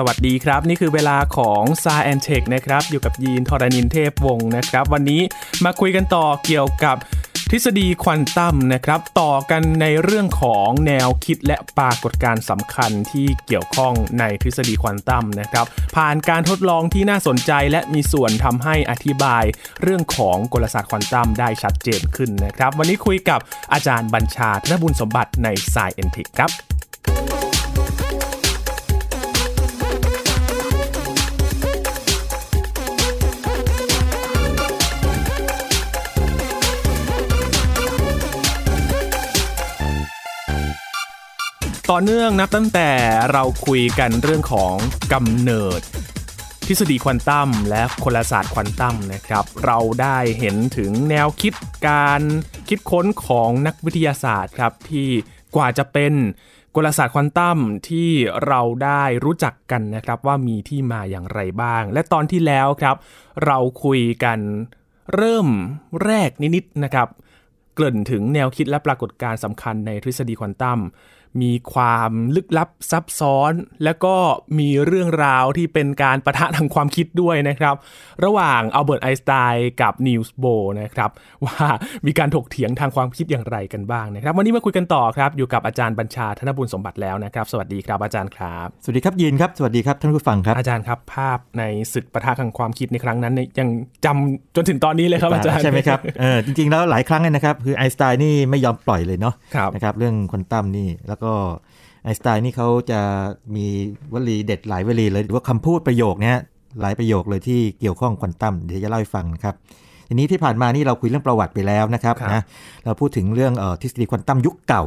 สวัสดีครับ นี่คือเวลาของซาแอนเทคนะครับอยู่กับยีนทรานินเทพวงศ์นะครับวันนี้มาคุยกันต่อเกี่ยวกับทฤษฎีควอนตัมนะครับต่อกันในเรื่องของแนวคิดและปรากฏการณ์สำคัญที่เกี่ยวข้องในทฤษฎีควอนตัมนะครับผ่านการทดลองที่น่าสนใจและมีส่วนทำให้อธิบายเรื่องของกลศาสตร์ควอนตัมได้ชัดเจนขึ้นนะครับวันนี้คุยกับอาจารย์บัญชาธนบุญสมบัติในสายเอ็นเทคครับต่อเนื่องนับตั้งแต่เราคุยกันเรื่องของกำเนิด ทฤษฎีควอนตัมและคลศาสตร์ควอนตัมนะครับ เราได้เห็นถึงแนวคิดการคิดค้นของนักวิทยาศาสตร์ครับที่กว่าจะเป็นกลศาสตร์ควอนตัมที่เราได้รู้จักกันนะครับว่ามีที่มาอย่างไรบ้าง และตอนที่แล้วครับเราคุยกันเริ่มแรกนิดๆนะครับเกริ่นถึงแนวคิดและปรากฏการณ์สำคัญในทฤษฎีควอนตัมมีความลึกลับซับซ้อน แล้วก็มีเรื่องราวที่เป็นการประทะทางความคิดด้วยนะครับ ระหว่างอัลเบิร์ตไอน์สไตน์กับนิวส์โบนะครับว่ามีการถกเถียงทางความคิดอย่างไรกันบ้างนะครับ วันนี้มาคุยกันต่อครับอยู่กับอาจารย์บัญชาธนบุญสมบัติแล้วนะครับสวัสดีครับอาจารย์ครับ สวัสดีครับ ยินครับสวัสดีครับ ท่านผู้ฟังครับอาจารย์ครับภาพในศึกประทะทางความคิดในครั้งนั้นยังจำจนถึงตอนนี้เลยครับอาจารย์ใช่ไหมครับเออจริงๆแล้วหลายครั้งเลยนะครับ คือไอน์สไตน์นี่ไม่ยอมปล่อยเลยเนาะนะครับเรื่องควอนตัมนี่แล้วก็ไอสไตล์นี่เขาจะมีวลีเด็ดหลายวลี เลยหรือว่าคำพูดประโยคนี้หลายประโยคเลยที่เกี่ยวข้องควอนตัมเดี๋ยวจะเล่าให้ฟังครับทีนี้ที่ผ่านมานี่เราคุยเรื่องประวัติไปแล้วนะครับนะเราพูดถึงเรื่องทฤษฎีควอนตัมยุคเก่า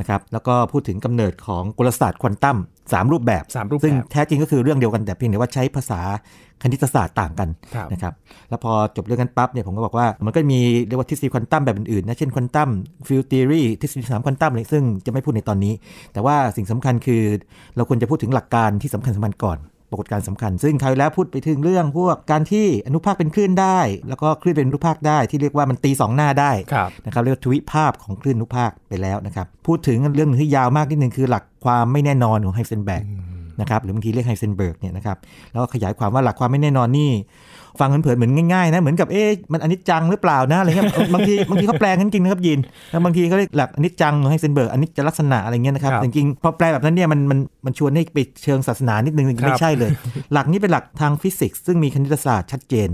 นะครับแล้วก็พูดถึงกำเนิดของกลศาสตร์ควอนตัม3รูปแบบ 3 รูปแบบ ซึ่งแท้จริงก็คือเรื่องเดียวกันแต่เพียงแต่ว่าใช้ภาษาคณิตศาสตร์ต่างกันนะครับแล้วพอจบเรื่องกันปั๊บเนี่ยผมก็บอกว่า มันก็มีเรียกว่าทฤษฎีควอนตัมแบบอื่นๆนะเช่นควอนตัมฟิลตีรีทฤษฎีสามควอนตัมอะไรซึ่งจะไม่พูดในตอนนี้ แต่ว่าสิ่งสำคัญคือเราควรจะพูดถึงหลักการที่สำคัญสำคัญก่อนปรากฏการณ์สำคัญ ซึ่งคราวแล้วพูดไปถึงเรื่องพวกการที่อนุภาคเป็นคลื่นได้ แล้วก็คลื่นเป็นอนุภาคได้ที่เรียกว่ามันตี 2 หน้าได้นะครับเรียกทวิภาพของคลื่นอนุภาคไปแล้วนะครับ พูดถึงเรื่องที่ยาวมากนิดหนึ่งคือหลักความไม่แน่นอนของไฮเซนแบกนะครับ หรือบางทีเรียกไฮเซนเบิร์กเนี่ยนะครับ แล้วก็ขยายความว่าหลักความไม่แน่นอนนี่ฟังเผินๆเหมือนง่ายๆนะเหมือนกับเอ๊ะมันอนิจจังหรือเปล่านะอะไรเงี้ยบางทีบางทีเขาแปลงกันจริงนะครับยินแล้วบางทีเขาเรียกหลักอนิจจังของไฮเซนเบิร์กอนิจจลักษณะ อะไรเงี้ยนะครับจริงๆพอแปลแบบนั้นเนี่ยมันมันมันชวนให้ไปเชิงศาสนานิดนึงไม่ใช่เลย หลักนี้เป็นหลักทางฟิสิกส์ ซึ่งมีคณิตศาสตร์ชัดเจน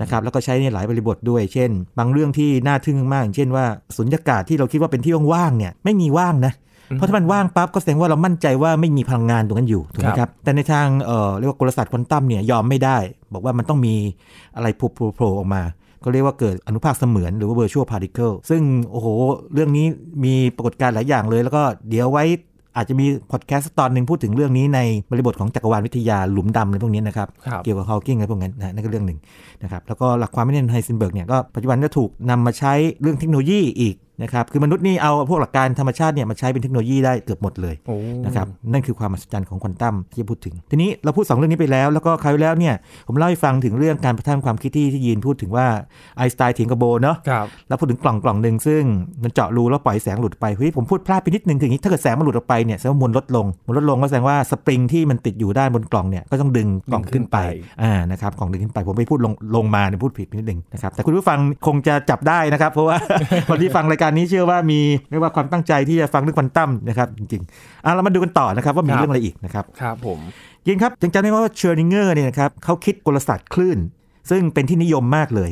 นะครับแล้วก็ใช้ในหลายบริบทด้วย เช่น บางเรื่องที่น่าทึ่งมากอย่างเช่นว่าสุญญากาศที่เราคิดว่าเป็นที่ว่างๆเนี่ยไม่มีว่างนะเพราะถ้ามันว่างปั๊บก็แสดงว่าเรามั่นใจว่าไม่มีพลังงานตรงนั้นอยู่ถูกไหมครับแต่ในทางเรียกว่ากลศาสตร์ควอนตัมเนี่ยยอมไม่ได้บอกว่ามันต้องมีอะไรโผล่ออกมา ก็เรียกว่าเกิดอนุภาคเสมือนหรือว่า virtual particle ซึ่ง โอ้โห เรื่องนี้มีปรากฏการณ์หลายอย่างเลย แล้วก็เดี๋ยวไว้อาจจะมีพอดแคสต์ตอนหนึ่งพูดถึงเรื่องนี้ในบริบทของจักรวาลวิทยาหลุมดำอะไรพวกนี้นะครับรบเกี่ยวกับฮอว์กิงอะไรพวกนั้นนะนั่นก็เรื่องหนึ่งนะครับแล้วก็หลักความไม่แน่นไฮเซนเบิร์กเนี่ยก็ปัจจุบันก็ถูกนำมาใช้เรื่องเทคโนโลยีอีกนะครับคือมนุษย์นี่เอาพวกหลักการธรรมชาติเนี่ยมาใช้เป็นเทคโนโลยีได้เกือบหมดเลยนะครับนั่นคือความมหัศจรรย์ของควอนตัมที่พูดถึง ทีนี้เราพูด2เรื่องนี้ไปแล้ว แล้วก็คราวแล้วเนี่ยผมเล่าให้ฟังถึงเรื่องการประทับความคิดที่ที่ยีนพูดถึงว่าไอสไตน์ถิงกระโบเนาะแล้วพูดถึงกล่องกล่องหนึ่งซึ่งมันเจาะรูแล้วปล่อยแสงหลุดไปเฮ้ยผมพูดพลาดไปนิดนึงถึอย่างนี้ถ้าเกิดแสงมันหลุดออกไปเนี่ยแสดงว่ามวลลดลงมวลลดลงก็แสดงว่าสปริงที่มันติดอยู่ด้านบนกล่องเนี่ยก็ต้องดึงกล่องขึ้นไปอ่านะครับกล่องดึงขึ้นไปผมไ่พูดลงลงมาเนี่ยพูดผิดนิดนึงนะครับแต่คุณผู้ฟังคงจะจับได้นะครับ เพราะว่าคนที่ฟังรายการนี้เชื่อว่ามีเรียกว่าความตั้งใจที่จะฟังเรื่องควันตั้มนะครับจริงๆอ่ะเรามาดูกันต่อนะครับว่ามีเรื่องอะไรอีกนะครับครับผมยินครับยังจำได้ว่าเชอร์นิงเงอร์เนี่ยนะครับเขาคิดกลศาสตร์คลื่น ซึ่งเป็นที่นิยมมากเลย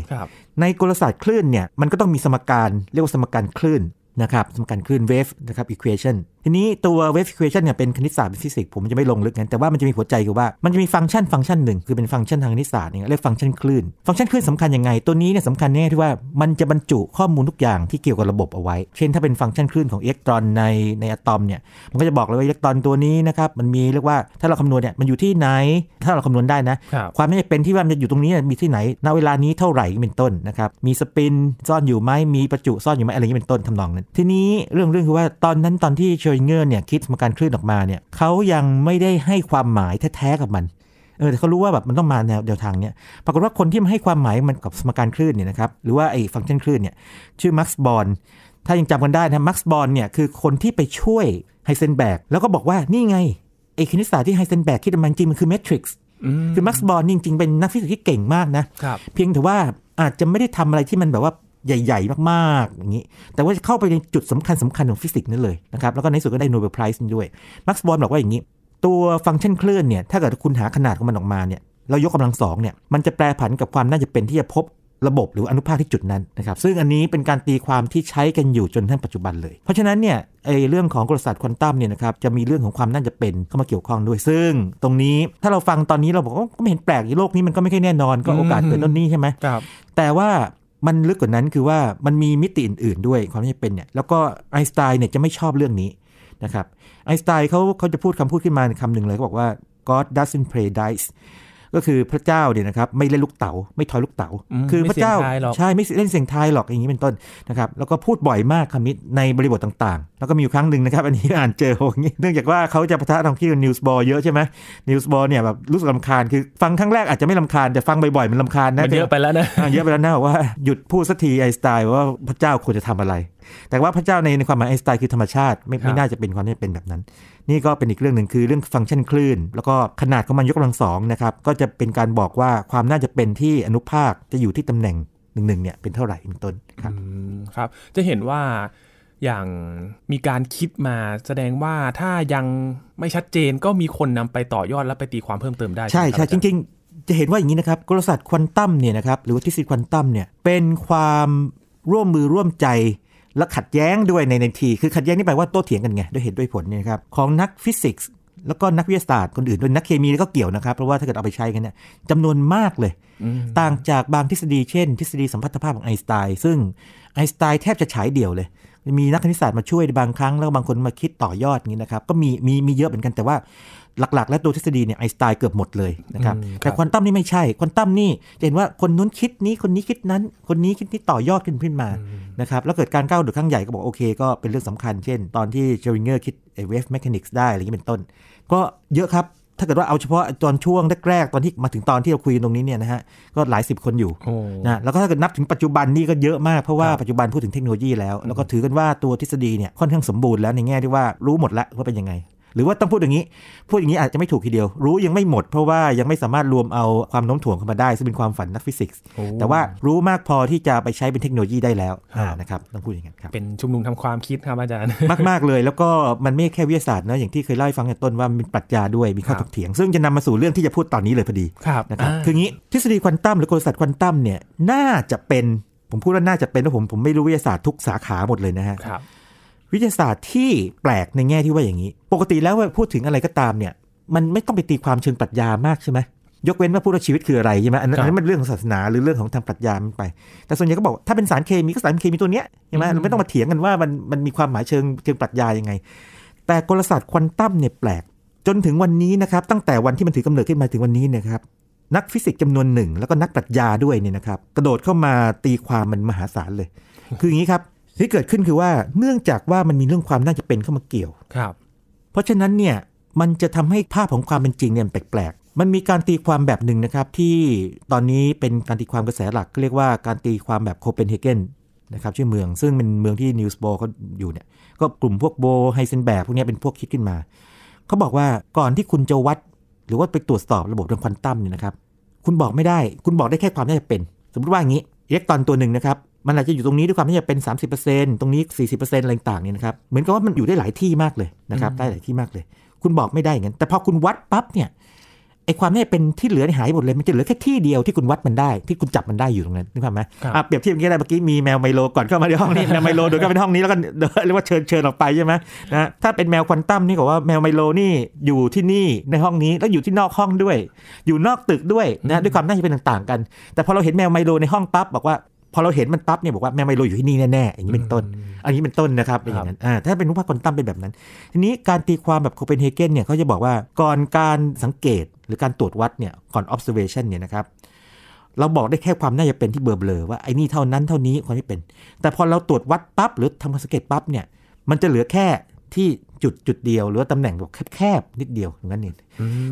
ในกลศาสตร์คลื่นเนี่ยมันก็ต้องมีสมการเรียกว่าสมการคลื่นนะครับสมการคลื่นเวฟนะครับ equation ทีนี้ตัวเวฟเ e q ชั t นเนี่ยเป็นคณิตศาสตร์เป็นฟิสิกส์ผมจะไม่ลงลึกนันแต่ว่ามันจะมีหัวใจคือว่ามันจะมีฟังก์ชันฟังก์ชันหนึ่ง คือเป็นฟังก์ชันทางคณิตศาสตร์เนี่ยเรียกฟังก์ชันคลื่น ฟังก์ชันคลื่นสำคัญยังไงตัวนี้เนี่ยสำคัญแน่ที่ว่ามันจะบรรจุข้อมูลทุกอย่างที่เกี่ยวกับระบบเอาไว้ เช่นถ้าเป็นฟังก์ชันคลื่นของอิเล็กตรอนในในอะตอมเนี่ยมันก็จะบอกเลยว่าอิเล็กตรอนตัวนี้นะครับมันมีเรียกว่าถ้าเราคำนวณเนี่ยมันอยู่ที่ไหน ถ้าเราคำนวณได้นะความไม่เป็นที่ว่ามันจะอยู่ตรงนี้มีที่ไหนณเวลานี้เท่าไหร่เป็นต้นนะครับมีสปินซ่อนอยู่ไหมมีประจุซ่อนอยู่ไหมอะไรอย่างนี้เป็นต้นทำนองนั้นทีนี้เรื่องเรื่องคือว่าตอนนั้นตอนที่เชอยเงอร์เนี่ยคิดสมการคลื่นออกมาเนี่ยเขายังไม่ได้ให้ความหมายแท้ๆกับมัน เออแต่เขารู้ว่าแบบมันต้องมาแนวเดียวทางเนี่ยปรากฏว่าคนที่มาให้ความหมายมันกับสมการคลื่นเนี่ยนะครับหรือว่าไอ้ฟังก์ชันคลื่นเนี่ย ชื่อมาร์คบอลถ้ายังจำกันได้นะมาร์คบอลเนี่ยคือคนที่ไปช่วย ไฮเซนแบก แล้วก็บอกว่านี่ไงไอ้คณิตศาสตร์ที่ไฮเซนแบกคิดมันจริงมันคือเมทริกซ์คือมาร์คบอลจริงๆเป็นนักฟิสิกส์ที่เก่งมากนะเพียงแต่ว่าอาจจะไม่ได้ทำอะไรที่มันแบบว่าใหญ่ ๆ มากๆอย่างนี้ แต่ว่าเข้าไปในจุดสำคัญสำคัญของฟิสิกส์นั่นเลยนะครับแล้วก็ในสุดก็ได้โนเบลไพรส์ด้วยมารกค์บอลบอกว่าอย่างนี้ ตัวฟังก์ชันเคลื่อนเนี่ยถ้าเกิดคุณหาขนาดของมันออกมาเนี่ยเรายกกำาลังสองเนี่ยมันจะแปรผันกับความน่าจะเป็นที่จะพบระบบหรืออนุภาคที่จุดนั้นนะครับซึ่งอันนี้เป็นการตีความที่ใช้กันอยู่จนถึงปัจจุบันเลย เพราะฉะนั้นเนี่ยไอเรื่องของกลศาสตร์ควอนตัมเนี่ยนะครับจะมีเรื่องของความน่าจะเป็นเข้ามาเกี่ยวข้องด้วยซึ่ง ตรงนี้ถ้าเราฟังตอนนี้เราบอกว่าก็ไม่เห็นแปลกโลกนี้มันก็ไม่ค่อยแน่นอนก็โอกาสเกิดโน่นนี่ใช่ไหมแต่ว่ามันลึกกว่านั้นคือว่ามันมีมิติอื่นๆด้วยความที่เป็นเนี่ยแล้วก็ไอน์สไตน์เนี่ยจะไม่ชอบเรื่องนี้นะครับไอน์สไตน์เขาเขาจะพูดคำพูดขึ้นมาคำหนึ่งเลยเขาบอกว่า God doesn't play dice ก็คือพระเจ้าเนี่ยนะครับไม่เล่นลูกเตา๋าไม่ทอยลูกเตา๋าคือพระเจ้าใช่ไม่เล่นเสียงทายหรอกอย่างนี้เป็นต้นนะครับแล้วก็พูดบ่อยมากคำนี้ในบริบทต่าง ๆ แล้วก็มีอยู่ครั้งหนึ่งนะครับอันนี้อ่านเจออย่างนี้เนื่องจากว่าเขาจะพะทะทางที่นิวส์บอลเยอะใช่ไหมนิวส์บอลเนี่ยแบบรู้สึกลำคาญคือฟังครั้งแรกอาจจะไม่ลำคาญแต่ฟังบ่อยๆ มันลำคาญนะเยอะไปแล้วนะเยอะไปแล้วนะว่าหยุดพูดสักทีไอสไตล์ว่าพระเจ้าควรจะทำอะไรแต่ว่าพระเจ้าในในความหมายไอสไตล์คือธรรมชาติไม่ไม่น่าจะเป็นความที่เป็นแบบนั้นนี่ก็เป็นอีกเรื่องหนึ่งคือเรื่องฟังก์ชันคลื่น แล้วก็ขนาดของมันยกกำลังสองนะครับก็จะเป็นการบอกว่าความน่าจะเป็นที่อนุภาคจะอยู่ที่ตำแหน่งหนึ่งเนี่ยเป็นเท่าไหร่เป็นต้นครับครับจะเห็นว่าอย่างมีการคิดมาแสดงว่าถ้ายังไม่ชัดเจนก็มีคนนำไปต่อยอดและไปตีความเพิ่มเติมได้ใช่ใช่จริงๆ จะเห็นว่าอย่างนี้นะครับกลศาสตร์ควอนตัมเนี่ยนะครับหรือว่าทฤษฎีควอนตัมเนี่ยเป็นความร่วมมือร่วมใจและขัดแย้งด้วยในในที คือขัดแย้งนี่แปลว่าโต้เถียงกันไง ด้วยเหตุด้วยผลเนี่ยครับของนักฟิสิกส์แล้วก็นักวิทยาศาสตร์คนอื่นด้วยนักเคมีก็เกี่ยวนะครับ เพราะว่าถ้าเกิดเอาไปใช้กันเนี่ยจำนวนมากเลย ต่างจากบางทฤษฎีเช่นทฤษฎีสัมพัทธภาพของไอน์สไตน์ซึ่งไอน์สไตน์แทบจะฉายเดี่ยวเลยมีนักคณิตศาสตร์มาช่วยบางครั้งแล้วบางคนมาคิดต่อยอดนี้นะครับก็มีมีมีเยอะเหมือนกันแต่ว่าหลัก ๆ และตัวทฤษฎีเนี่ยไอสไตล์เกือบหมดเลยนะครับแต่ควอนตัมนี่ไม่ใช่ควอนตัมนี่จะเห็นว่าคนนู้นคิดนี้คนนี้คิดนั้น คนนี้คิดนี้ต่อยอดขึ้นขึ้นมานะครับแล้วเกิดการก้าวเดดข้างใหญ่ก็บอกโอเค ก็เป็นเรื่องสำคัญ เช่น ตอนที่เชริงเกอร์คิดเวฟแมชชีนิกส์ได้อะไรอย่างนี้เป็นต้น ก็เยอะครับ ถ้าเกิดว่าเอาเฉพาะตอนช่วงแรกๆตอนที่มาถึงตอนที่เราคุยตรงนี้เนี่ยนะฮะก็หลายสิบคนอยู่นะแล้วก็ถ้าเกิดนับถึงปัจจุบันนี่ก็เยอะมากเพราะว่าปัจจุบันพูดถึงเทคโนโลยีแล้วแล้วก็ถือกันว่าตัวทฤษฎีเนี่ยค่อนข้างสมบูรณ์แล้วในแง่ที่ว่ารู้หมดแล้วว่าเป็นยังไงหรือว่าต้องพูดอย่างนี้พูดอย่างนี้อาจจะไม่ถูกทีเดียวรู้ยังไม่หมดเพราะว่ายังไม่สามารถรวมเอาความโน้มถ่วงเข้ามาได้ซึ่งเป็นความฝันนักฟิสิกส์แต่ว่ารู้มากพอที่จะไปใช้เป็นเทคโนโลยีได้แล้วนะครับต้องพูดอย่างนั้นครับเป็นชุมนุมทำความคิดครับอาจารย์มากกเลย แล้วก็มันไม่แค่วิทยาศาสตร์นะอย่างที่เคยเล่าให้ฟังในต้นว่ามีปรัชญาด้วยมีข้อถกเถียงซึ่งจะนำมาสู่เรื่องที่จะพูดตอนนี้เลยพอดีนะครับคืองี้ทฤษฎีควอนตัมหรือกลศาสตร์ควอนตัมเนี่ยน่าจะเป็นผมพูดว่าน่าจะเป็นเพราะผมผมไม่รู้วิทยาศาสตร์ทุกสาขาหมดเลยนะฮะวิทยาศาสตร์ที่แปลกในแง่ที่ว่าอย่างนี้ ปกติแล้วพูดถึงอะไรก็ตามเนี่ย มันไม่ต้องไปตีความเชิงปรัชญามากใช่ไหม ยกเว้นว่าพูดว่าชีวิตคืออะไรใช่ไหมอันนั้นมันเรื่องของศาสนาหรือเรื่องของทางปรัชญามันไป แต่ส่วนใหญ่ก็บอกถ้าเป็นสารเคมีก็สารเคมีตัวเนี้ยใช่ไหมเราไม่ต้องมาเถียงกันว่ามันมันมีความหมายเชิงเชิงปรัชญายังไง แต่กลศาสตร์ควอนตัมเนี่ยแปลกจนถึงวันนี้นะครับ ตั้งแต่วันที่มันถือกำเนิดขึ้นมาถึงวันนี้นะครับนักฟิสิกส์จำนวนหนึ่งแล้วก็นักปรัชญาด้วยเนี่ยนะครับ กระโดดเข้ามาตีความมันมหาศาลเลย คืออย่างนี้ครับที่เกิดขึ้นคือว่าเนื่องจากว่ามันมีเรื่องความน่าจะเป็นเข้ามาเกี่ยว ครับ เพราะฉะนั้นเนี่ยมันจะทำให้ภาพของความเป็นจริงเนี่ยแปลก ๆ มันมีการตีความแบบหนึ่งนะครับ ที่ตอนนี้เป็นการตีความกระแสหลักก็เรียกว่าการตีความแบบโคเปนเฮเกนนะครับชื่อเมือง ซึ่งเป็นเมืองที่นิวส์โบเขาอยู่เนี่ยก็กลุ่มพวกโบไฮเซนแบกพวกนี้เป็นพวกคิดขึ้นมาเขาบอกว่าก่อนที่คุณจะวัดหรือว่าไปตรวจสอบระบบ่องควอนตัมเนี่ยนะครับ คุณบอกไม่ได้คุณบอกได้แค่ความน่าจะเป็น สมมติว่าอย่างนี้อิเล็กตรอนตัวหนึ่งนะครับมันอาจจะอยู่ตรงนี้ด้วยความที่จะเป็น 30%ตรงนี้ 40%อะไรต่างเนี่ยนะครับเหมือนกับว่ามันอยู่ได้หลายที่มากเลยนะครับได้หลายที่มากเลย คุณบอกไม่ได้อย่างนั้น แต่พอคุณวัดปั๊บเนี่ยไอ้ความนี่เป็นที่เหลือหายหมดเลยมันจะเหลือแค่ที่เดียวที่คุณวัดมันได้ที่คุณจับมันได้อยู่ตรงนั้นนึกภาพไหมอ่ะเปรียบเทียบกังนี้ได้เมื่อกี้มีแมวไมโลก่อนเข้ามาในห้องนี้แมวไมโลโดนก็เป็นห้องนี้แล้วก็เรียกว่าเชิญเชิญออกไปใช่ไหมนะถ้าเป็นแมวควันตั้มนี่ก็ว่าแมวไมโลนี่อยู่ที่นี่ในห้องนี้แล้วอยู่ที่นอกห้องด้วย อยู่นอกตึกด้วยนะด้วยความน่าจะเป็นต่างๆกันแต่พอเราเห็นแมวไมโลในห้องปั๊บบอกว่าพอเราเห็นมันปั๊บเนี่ยบอกว่าแม่ไมโลอยู่ที่นี่แน่ๆอย่างนี้เป็นต้น อันนี้เป็นต้นนะครับเป็นอย่างนั้นถ้าเป็นรูปภาพคนตั้มเป็นแบบนั้น ทีนี้การตีความแบบโคเปนเฮเกนเนี่ยเขาจะบอกว่าก่อนการสังเกตหรือการตรวจวัดเนี่ยก่อน observation เนี่ยนะครับเราบอกได้แค่ความน่าจะเป็นที่เบลอๆว่าไอ้นี่เท่านั้นเท่านี้ความไม่เป็น แต่พอเราตรวจวัดปั๊บหรือทำการสังเกตปั๊บเนี่ยมันจะเหลือแค่ที่จุดจุดเดียว หรือตำแหน่งแบบแคบๆนิดเดียวอย่างนั้นเอง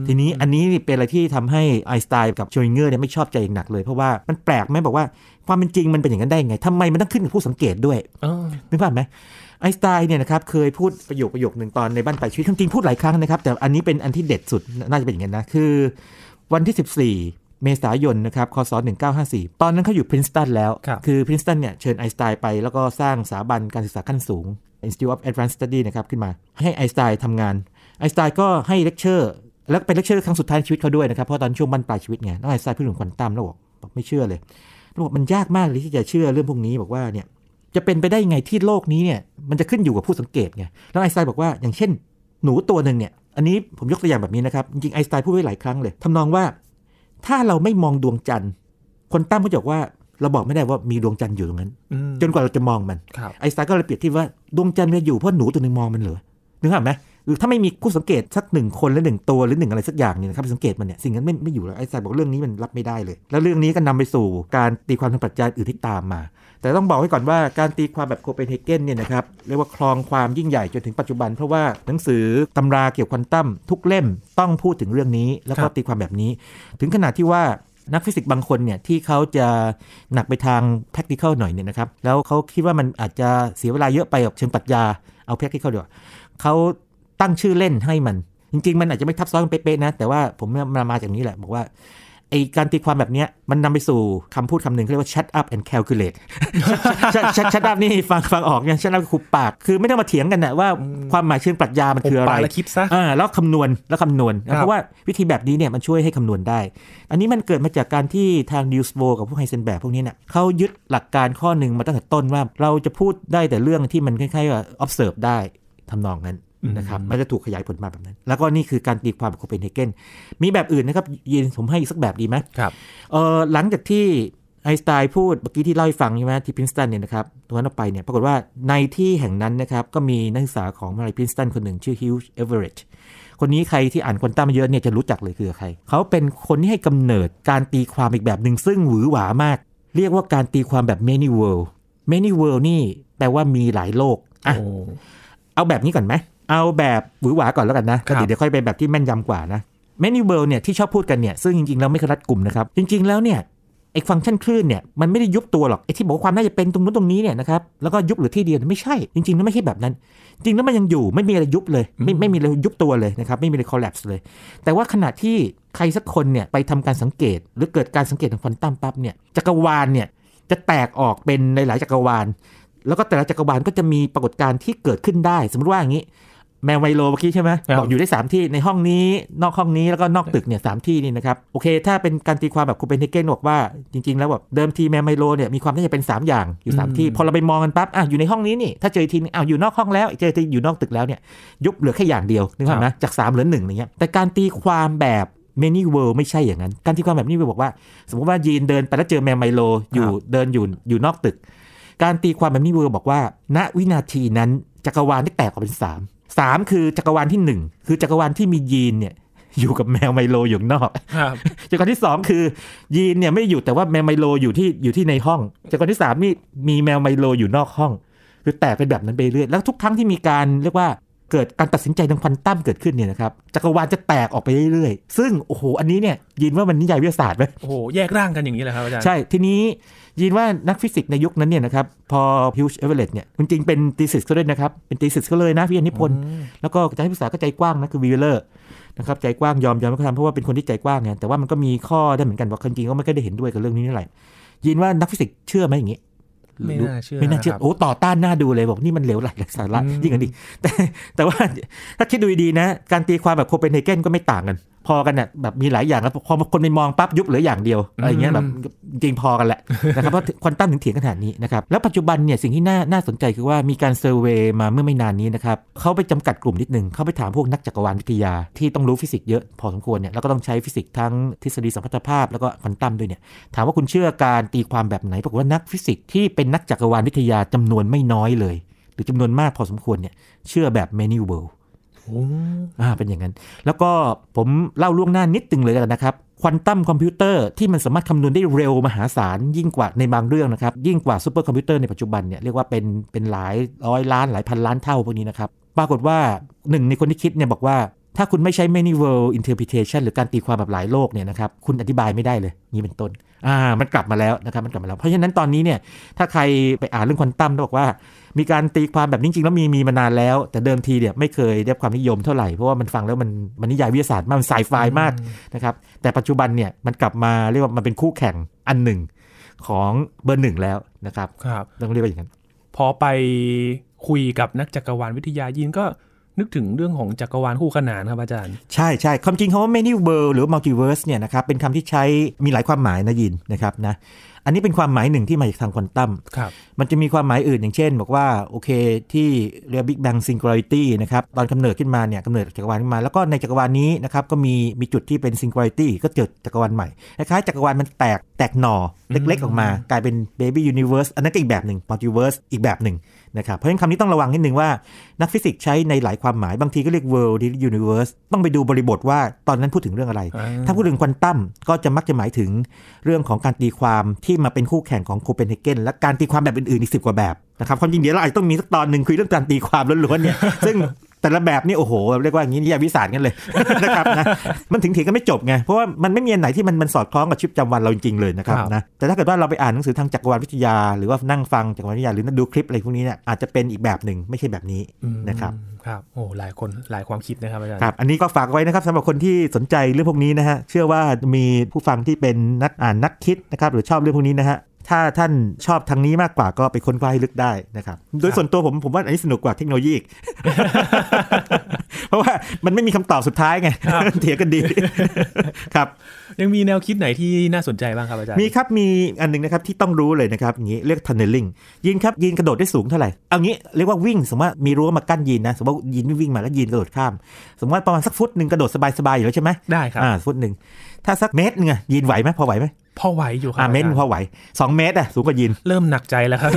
ทีนี้อันนี้เป็นอะไรที่ทำให้ไอสไตน์กับชอยเงอร์เนี่ยไม่ชอบใจหนักเลย เพราะว่ามันแปลกไหมบอกว่าความเป็นจริงมันเป็นอย่างนั้นได้ไงทำไมมันต้องขึ้นกับผู้สังเกตด้วยม่กภาพไหมไอสไตน์เนี่ยนะครับเคยพูดประโยคประโยคหนึ่งตอนในบ้านปลายชีวิตจริงพูดหลายครั้งนะครับ แต่อันนี้เป็นอันที่เด็ดสุด น่าจะเป็นอย่างนั้นนะ คือ วันที่ 14 เมษายนนะครับ คศ1954 ตอนนั้นเขาอยู่พรินสตันแล้วคคือพรินสตันเนี่ยเชิญไอสไตน์ไปแล้วก็สร้างสถาบันการศึกษาขั้นสูง Institute of Advanced Study นะครับขึ้นมา ให้ไอสไตน์ทำงานไอสไตน์ก็ให้เลคเชอร์แล้วเป็นเลคเชอร์ครั้งสุดท้ายในชีวิตเขาด้วยนะครับเพราะตอนช่วงบ้านปลายชีวิตไงงไอสไตน์พูดถึงควอนตัมแล้วบอกไม่เชื่อเลยบอกมันยากมากเลยที่จะเชื่อเรื่องพวกนี้บอกว่าเนี่ยจะเป็นไปได้ยังไงที่โลกนี้เนี่ยมันจะขึ้นอยู่กับผู้สังเกตไงแล้วไอน์สไตน์บอกว่าอย่างเช่นหนูตัวหนึ่งเนี่ย อันนี้ผมยกตัวอย่างแบบนี้นะครับจริงไอน์สไตน์พูดไว้หลายครั้งเลย ทำนองว่า ถ้าเราไม่มองดวงจันทร์คนตั้มก็จะบอกว่า เราบอกไม่ได้ว่ามีดวงจันทร์อยู่ตรงนั้นจนกว่าเราจะมองมันไอน์สไตน์ก็เลยเปรียบเทียบว่าดวงจันทร์มันอยู่เพราะหนูตัวหนึ่งมองมันเหรอนึกออกไหมือถ้าไม่มีผู้สังเกตสักหนึ่งคน และหนึ่งตัวหรือหนึ่งอะไรสักอย่างเนี่ยนะครับสังเกตมันเนี่ยสิ่งนั้นไม่ไม่อยู่แล้วไอ้สายบอกเรื่องนี้มันรับไม่ได้เลย แล้วเรื่องนี้ก็นำไปสู่การตีความทางปรัชญาอื่นที่ตามมา แต่ต้องบอกไว้ก่อนว่าการตีความแบบโคเปนเฮเกนเนี่ยนะครับเรียกว่าคลองความยิ่งใหญ่จนถึงปัจจุบัน เพราะว่าหนังสือตำราเกี่ยวกับควอนตัมทุกเล่มต้องพูดถึงเรื่องนี้แล้วก็ตีความแบบนี้ถึงขนาดที่ว่านักฟิสิกส์บางคนเนี่ยที่เขาจะหนักไปทาง practical หน่อยเนี่ยนะครับแล้วเขาคิดว่ามันอาจจะเสียเวลาเยอะไปกับเชิงปรัชญาเอา practical ดียวเขาตั้งชื่อเล่นให้มัน จริงๆ มันอาจจะไม่ทับซ้อนเป๊ะ ๆ นะ แต่ว่าผมมามาจากนี้แหละ บอกว่าไอการตีความแบบนี้มันนำไปสู่คำพูดคำนึงเรียกว่า shut up and calculate shut shut up นี่ฟังฟังออกยัง shut up คุปปาก คือไม่ต้องมาเถียงกันนะว่าความหมายเชิงปรัชญา มันคืออะไรลคิดซะอ่าแล้วคำนวณ แล้วคำนวณ เพราะว่าวิธีแบบนี้เนี่ยมันช่วยให้คำนวณได้ อันนี้มันเกิดมาจากการที่ทางดิวสโบกับพวกไฮเซนแบบพวกนี้เนี่ยเขายึดหลักการข้อหนึ่งมาตั้งแต่ต้นว่าเราจะพูดได้แต่เรื่องที่มันคล้ายๆว่า observe ได้ทำนองนั้นนะครับมันจะถูกขยายผลมาแบบนั้น แล้วก็นี่คือการตีความของโคเปนเฮเกนมีแบบอื่นนะครับ ยินผมให้อีกสักแบบดีไหมครับหลังจากที่ไอสไตล์พูดเมื่อกี้ที่เล่าให้ฟังใช่ไหมที่พินสตันเนี่ยนะครับตรงนั้นออกไปเนี่ยปรากฏว่าในที่แห่งนั้นนะครับก็มีนักศึกษาของมหาลัยพินสตันคนหนึ่งชื่อฮิวจ์เอเวอเรจคนนี้ใครที่อ่านควอนตัมเยอะเนี่ยจะรู้จักเลยคือใคร เขาเป็นคนที่ให้กำเนิดการตีความอีกแบบหนึ่งซึ่งหวือหวามาก เรียกว่าการตีความแบบ many world many world นี่แปลว่ามีหลายโลกอ่ะเอาแบบนี้ก่อนไหมเอาแบบหวือหวาก่อนแล้วกันนะเดี๋ยวค่อยไปแบบที่แม่นยำกว่านะแมนูเบิลเนี่ยที่ชอบพูดกันเนี่ย ซึ่งจริง ๆ แล้วไม่เคยรัดกลุ่มนะครับ จริง ๆแล้วเนี่ยไอ้ฟังก์ชันคลื่นเนี่ยมันไม่ได้ยุบตัวหรอกไอ้ที่บอกความน่าจะเป็นตรงนู้นตรงนี้เนี่ยนะครับ แล้วก็ยุบหรือที่เดียว ไม่ใช่ จริงๆแล้วไม่ใช่แบบนั้น จริงแล้วมันยังอยู่ไม่มีอะไรยุบเลย ไม่ไม่มีอะไรยุบตัวเลยนะครับไม่มีอะไรคอลลัปส์เลย แต่ว่าขณะที่ใครสักคนเนี่ยไปทำการสังเกตหรือเกิดการสังเกตของควอนตัมปั๊บเนี่ยจักรวาลเนี่ยจะแตกออกเป็นหลายจักรวาล แล้วก็แต่ละจักรวาลก็จะมีปรากฏการณ์ที่เกิดขึ้นได้ สมมติว่าอย่างนี้แมวไวโลเมื่อกี้ใช่ไหมบอกอยู่ได้3ที่ ในห้องนี้ นอกห้องนี้แล้วก็นอกตึกเนี่ยสที่นี่นะครับ โอเค ถ้าเป็นการตีความแบบคูเป็นเฮเกนบอกว่าจริงๆแล้วแบบเดิมทีแมวไวโลเนี่ยมีความน่าจะเป็น 3 อย่างอยู่ 3 ที่ พอเราไปมองกันปั๊บ อ่ะอยู่ในห้องนี้นี่ ถ้าเจอทีนึงอ้าวอยู่นอกห้องแล้วเจอทีอยู่นอกตึกแล้วเนี่ยยุบเหลือแค่อย่างเดียวนึกภาพนะ จาก3เหลือหนึ่งอย่างเงี้ย แต่การตีความแบบ many world ไม่ใช่อย่างนั้น การตีความแบบนี้บอกว่าสมมติว่ายีนเดินไปแล้วเจอแมวไวโลอยู่เดินอยู่อยู่นอกตึก การตีความแบบนี้เวอร์บอกว่า ณวินาทีนั้นจักรวาลได้แตกออกเป็น3สามคือจักรวาลที่หนึ่งคือจักรวาลที่มียีนเนี่ยอยู่กับแมวไมโลอยู่นอกจักรวาลที่สองคือ ยีนเนี่ยไม่อยู่แต่ว่าแมวไมโลอยู่ที่อยู่ที่ในห้องจักรวาลที่สามนี่มีแมวไมโลอยู่นอกห้องคือแตกเป็นแบบนั้นไปเรื่อยแล้วทุกครั้งที่มีการเรียกว่าเกิดการตัดสินใจทางควันตั้มเกิดขึ้นเนี่ยนะครับ จักรวาลจะแตกออกไปเรื่อยๆซึ่ง โอ้โห อันนี้เนี่ย ยินว่ามันนิยายวิทยาศาสตร์ไหมโอ้โหแยกร่างกันอย่างนี้เหรอครับอาจารย์ใช่ทีนี้ ยินว่านักฟิสิกส์ในยุคนั้นเนี่ยนะครับ พอฮิวจ์เอเวอเรตเนี่ยจริงๆเป็นตีสิสก็เลยนะครับ เป็นตีสิสก็เลยนะ พี่อนิพนธ์แล้วก็อาจารย์พิศาก็ใจกว้างนะคือวีเลอร์นะครับใจกว้างยอมยอมก็ทำเพราะว่าเป็นคนที่ใจกว้างไงแต่ว่ามันก็มีข้อได้เหมือนกันว่าจริงๆก็ไม่ค่อยได้เห็นด้วยกับเรื่องนี้เท่าไหร่ยินว่านักฟิสิกส์เชื่อไหมอย่างนี้ไม่น่าเชื่อไม่น่าเชื่อโอ้ ต่อต้านหน้าดูเลย บอก นี่มันเหลวไหลสาระ ยิ่งกันด้แต่ แต่ว่าถ้าคิดดูดีนะ การตีความแบบโคเปนเฮเกนก็ไม่ต่างกันพอกันเนี่ยแบบมีหลายอย่างแล้วพอคนไปมองปั๊บยุบเหลืออย่างเดียวอะไรเงี้ยแบบจริงพอกันแหละนะครับเพราะควอนตัมถึงเถียงขนาดนี้นะครับแล้วปัจจุบันเนี่ยสิ่งที่น่าน่าสนใจคือว่ามีการเซอร์เวยมาเมื่อไม่นานนี้นะครับเขาไปจำกัดกลุ่มนิดนึงเขาไปถามพวกนักจักรวาลวิทยาที่ต้องรู้ฟิสิกส์เยอะ พอสมควรเนี่ยแล้วก็ต้องใช้ฟิสิกส์ทั้งทฤษฎีสัมพัทธภาพแล้วก็ควอนตัมด้วยเนี่ยถามว่าคุณเชื่อการตีความแบบไหนปรากฏว่านักฟิสิกส์ที่เป็นนักจักรวาลวิทยาจำนวนไม่น้อยเลย หรือจำนวนมากพอสมควรเนี่ยเชื่อแบบ many world อ่าเป็นอย่างนั้น แล้วก็ผมเล่าล่วงหน้านิดตึงเลยกันนะครับ ควอนตัมคอมพิวเตอร์ที่มันสามารถคำนวณได้เร็วมหาศาลยิ่งกว่าในบางเรื่องนะครับ ยิ่งกว่าซูเปอร์คอมพิวเตอร์ในปัจจุบันเนี่ยเรียกว่าเป็นเป็นหลายร้อยล้านหลายพันล้านเท่าพวกนี้นะครับ ปรากฏว่าหนึ่งในคนที่คิดเนี่ยบอกว่าถ้าคุณไม่ใช้ many world interpretation หรือการตีความแบบหลายโลกเนี่ยนะครับคุณอธิบายไม่ได้เลยนี่เป็นต้นอ่ามันกลับมาแล้วนะครับมันกลับมาแล้ว เพราะฉะนั้นตอนนี้เนี่ยถ้าใครไปอ่านเรื่องควอนตัมบอกว่ามีการตีความแบบจริงๆแล้วมีมีมานานแล้วแต่เดิมทีเนี่ยไม่เคยได้ความนิยมเท่าไหร่ เพราะว่ามันฟังแล้วมันมันนิยายวิทยาศาสตร์มมันสายไฟมากนะครับแต่ปัจจุบันเนี่ยมันกลับมาเรียกว่ามันเป็นคู่แข่งอันหนึ่งของเบอร์หนึ่งแล้วนะครับครับต้องเรียกว่าอย่างนั้น พอไปคุยกับนักจักรวาลวิทยายินก็นึกถึงเรื่องของจักรวาลคู่ขนานครับ อาจารย์ ใช่ใช่ความจริงคำว่า many world หรือ multiverse เนี่ยนะครับเป็นคำที่ใช้มีหลายความหมายนะยินนะครับนะอันนี้เป็นความหมายหนึ่งที่มาจากทางควอนตัมครับมันจะมีความหมายอื่นอย่างเช่นบอกว่า โอเค ที่เรียกบิ๊กแบงซิงคูลารตี้นะครับตอนกำเนิดขึ้นมาเนี่ยกำเนิดจักรวาลขึ้นมาแล้วก็ในจักรวาลนี้นะครับก็มีมีจุดที่เป็นซิงคูลารตี้ก็เกิดจักรวาลใหม่คล้ายๆจักรวาลมันแตกแตกหน่อเล็กๆ ออกมา กลายเป็นเบบี้ยูนิเวิร์สอันนั้นก็อีกแบบหนึ่งมัลติเวิร์สอีกแบบหนึ่งนะครับเพราะฉะนั้นคำนี้ต้องระวังนิดนึงว่า นักฟิสิกส์ใช้ในหลายความหมายบางทีก็เรียก world universe ต้องไปดูบริบทว่าตอนนั้นพูดถึงเรื่องอะไร ถ้าพูดถึงควอนตัมก็จะมักจะหมายถึง เรื่องของการตีความที่มาเป็นคู่แข่งของโคเปนเฮเกนและการตีความแบบอื่นๆอีกสิบกว่าแบบนะครับความจริงเดี๋ยวเราอาจจะต้องมีสักตอนหนึ่งคุยเรื่องการตีความล้วนๆเนี่ยซึ่งแต่ละแบบนี่โอ้โหเรียกว่า อย่างนี้นิยาวิสานกันเลยนะครับนะมันถึงเถียงกันไม่จบไงเพราะว่ามันไม่มีอันไหนที่มันมันสอดคล้องกับชีวิตประจำวันเราจริงๆเลยนะครับนะแต่ถ้าเกิดว่าเราไปอ่านหนังสือทางจักรวาลวิทยา หรือว่านั่งฟังจักรวาลวิทยา หรือนั่งดูคลิปอะไรพวกนี้เนี่ยอาจจะเป็นอีกแบบหนึ่งไม่ใช่แบบนี้นะครับครับโอ้หลายคนหลายความคิดนะครับอาจารย์ครับ อันนี้ก็ฝากไว้นะครับสำหรับคนที่สนใจเรื่องพวกนี้นะฮะเชื่อว่ามีผู้ฟังที่เป็นนักอ่านนักคิดนะครับหรือชอบเรื่องพวกนี้นะฮะถ้าท่านชอบทางนี้มากกว่าก็ไปค้นคว้าให้ลึกได้นะครับ โดยส่วนตัวผมผมว่าอันนี้สนุกกว่าเทคโนโลยีอีก เพราะว่ามันไม่มีคำตอบสุดท้ายไงเถียงกันดีครับ ยังมีแนวคิดไหนที่น่าสนใจบ้างครับ อาจารย์ มีครับ มีอันนึงนะครับที่ต้องรู้เลยนะครับอย่างนี้เรียกทันเนลลิ่งยินครับยินกระโดดได้สูงเท่าไหร่เอางี้เรียกว่าวิ่งสมมติว่ามีรั้วมากั้นยินนะสมมติว่ายินวิ่งมาแล้วยินกระโดดข้าม สมมติว่าประมาณสักฟุตหนึ่งกระโดดสบายๆอยู่แล้วใช่ไหมได้ครับอ่า ฟุตหนึ่งถ้าสักเมตรนึงยินไหวไหมพอไหวไหมพอไหวอยู่ครับอ่าเมตรพอไหวสองเมตรอ่ะสูงกว่ายินเริ่มหนักใจแล้วครับ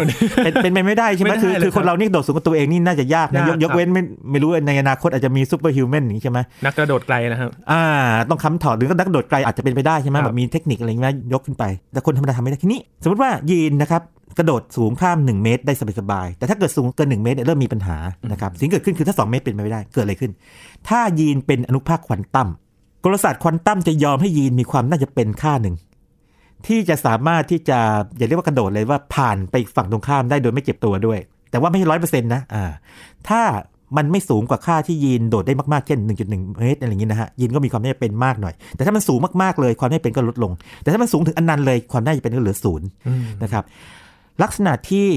เป็นเป็นไปไม่ได้ใช่ไหมคือคือคนเรานี่โดดสูงกว่าตัวเองนี่น่าจะยากนะยกยกเว้นไม่ไม่รู้ ในอนาคตอาจจะมีซูเปอร์ฮิวแมนอย่างนี้ใช่ไหมนักกระโดดไกลนะครับอ่า ต้องค้ำถอดหรือก็นักกระโดดไกลอาจจะเป็นไปได้ใช่ไหมแบบมีเทคนิคอะไรเงี้ยยกขึ้นไป แต่คนธรรมดาทำไม่ได้ทีนี้ สมมติว่ายีนนะครับกระโดดสูงข้าม 1 เมตร ได้สบายๆแต่ถ้าเกิดสูงเกิน1เมตรเนี่ยเริ่มมีปัญหานะครับสิ่งเกิดขึ้นคือถ้า 2 เมตรเป็นไปไม่ได้เกิดอะไรขึ้น ถ้ายีนเป็นอนุภาคควอนตัมกลศาสตร์ควอนตัมจะยอมให้ยีนมีความน่าจะเป็นค่าหนึ่งที่จะสามารถที่จะอย่าเรียกว่ากระโดดเลยว่าผ่านไปฝั่งตรงข้ามได้โดยไม่เจ็บตัวด้วย แต่ว่าไม่ใช่ร้อยเปอร์เซ็นต์นะอ่าถ้ามันไม่สูงกว่าค่าที่ยีนโดดได้มากๆเช่น 1.1เมตรอะไรอย่างนี้นะฮะยีนก็มีความน่าจะเป็นมากหน่อย แต่ถ้ามันสูงมากๆเลยความน่าจะเป็นก็ลดลง แต่ถ้ามันสูงถึงอันนัเลยความน่าจะเป็นก็เหลือศูนย์นะครับลักษณะที่